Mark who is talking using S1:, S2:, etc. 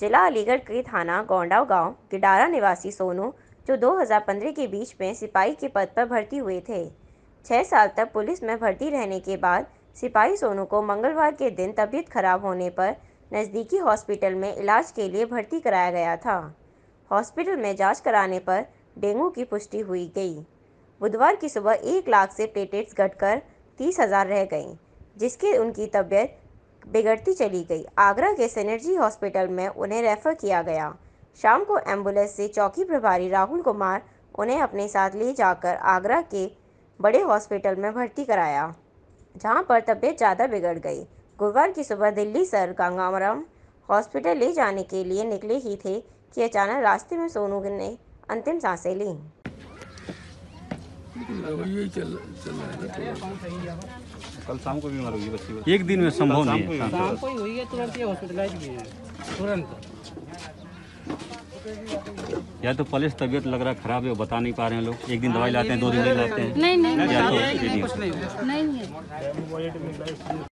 S1: जिला अलीगढ़ के थाना गोंडाव गांव गिडारा निवासी सोनू जो 2015 के बीच में सिपाही के पद पर भर्ती हुए थे छः साल तक पुलिस में भर्ती रहने के बाद सिपाही सोनू को मंगलवार के दिन तबीयत खराब होने पर नज़दीकी हॉस्पिटल में इलाज के लिए भर्ती कराया गया था हॉस्पिटल में जांच कराने पर डेंगू की पुष्टि हुई गई बुधवार की सुबह एक लाख से प्लेटेट्स घटकर तीस हज़ार रह गई जिसके उनकी तबीयत बिगड़ती चली गई आगरा के सेनर्जी हॉस्पिटल में उन्हें रेफर किया गया शाम को एम्बुलेंस से चौकी प्रभारी राहुल कुमार उन्हें अपने साथ ले जाकर आगरा के बड़े हॉस्पिटल में भर्ती कराया जहां पर तबीयत ज़्यादा बिगड़ गई गुरुवार की सुबह दिल्ली सर गंगामरम हॉस्पिटल ले जाने के लिए निकले ही थे कि अचानक रास्ते में सोनू ने अंतिम सांसें ली
S2: चल, चल कल शाम को बीमार हुई बच्ची एक दिन में संभव नहीं
S3: है
S4: शाम को ही हुई है तुरंत ये हॉस्पिटलाइज भी है तुरंत
S3: या तो पहले से तबियत लग रहा है खराब है बता नहीं पा रहे हैं लोग एक दिन दवाई हाँ, लाते हैं दो दिन लाते हैं नहीं नहीं तो नहीं नहीं